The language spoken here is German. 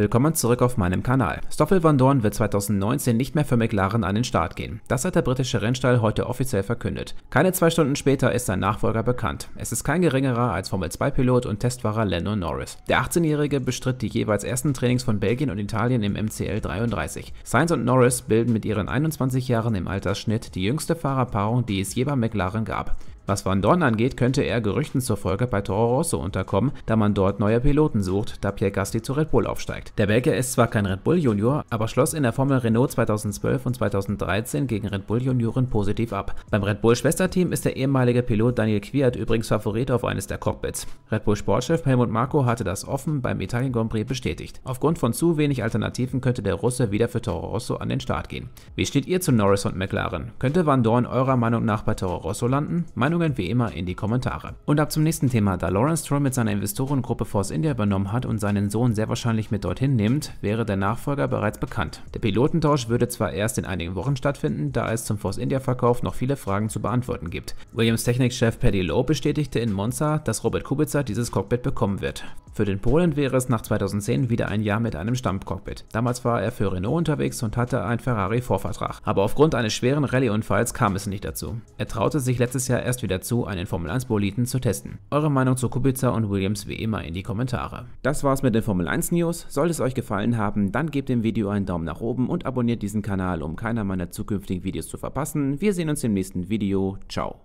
Willkommen zurück auf meinem Kanal. Stoffel Van Dorn wird 2019 nicht mehr für McLaren an den Start gehen. Das hat der britische Rennstall heute offiziell verkündet. Keine zwei Stunden später ist sein Nachfolger bekannt. Es ist kein geringerer als Formel-2-Pilot und Testfahrer Lando Norris. Der 18-Jährige bestritt die jeweils ersten Trainings von Belgien und Italien im MCL 33. Sainz und Norris bilden mit ihren 21 Jahren im Altersschnitt die jüngste Fahrerpaarung, die es je bei McLaren gab. Was Van Dorn angeht, könnte er Gerüchten zufolge bei Toro Rosso unterkommen, da man dort neue Piloten sucht, da Pierre Gasly zu Red Bull aufsteigt. Der Belgier ist zwar kein Red Bull Junior, aber schloss in der Formel Renault 2012 und 2013 gegen Red Bull Junioren positiv ab. Beim Red Bull Schwesterteam ist der ehemalige Pilot Daniel Quiert übrigens Favorit auf eines der Cockpits. Red Bull Sportchef Helmut Marko hatte das offen beim Italien Grand Prix bestätigt. Aufgrund von zu wenig Alternativen könnte der Russe wieder für Toro Rosso an den Start gehen. Wie steht ihr zu Norris und McLaren? Könnte Van Dorn eurer Meinung nach bei Toro Rosso landen? Meinung Meinungen wie immer in die Kommentare. Und ab zum nächsten Thema. Da Lawrence Troll mit seiner Investorengruppe Force India übernommen hat und seinen Sohn sehr wahrscheinlich mit dorthin nimmt, wäre der Nachfolger bereits bekannt. Der Pilotentausch würde zwar erst in einigen Wochen stattfinden, da es zum Force India-Verkauf noch viele Fragen zu beantworten gibt. Williams Technikchef Paddy Lowe bestätigte in Monza, dass Robert Kubica dieses Cockpit bekommen wird. Für den Polen wäre es nach 2010 wieder ein Jahr mit einem Stammcockpit. Damals war er für Renault unterwegs und hatte einen Ferrari-Vorvertrag. Aber aufgrund eines schweren Rallye-Unfalls kam es nicht dazu. Er traute sich letztes Jahr erst wieder zu, einen formel 1 boliten zu testen. Eure Meinung zu Kubica und Williams wie immer in die Kommentare. Das war's mit den Formel-1-News. Sollte es euch gefallen haben, dann gebt dem Video einen Daumen nach oben und abonniert diesen Kanal, um keiner meiner zukünftigen Videos zu verpassen. Wir sehen uns im nächsten Video. Ciao.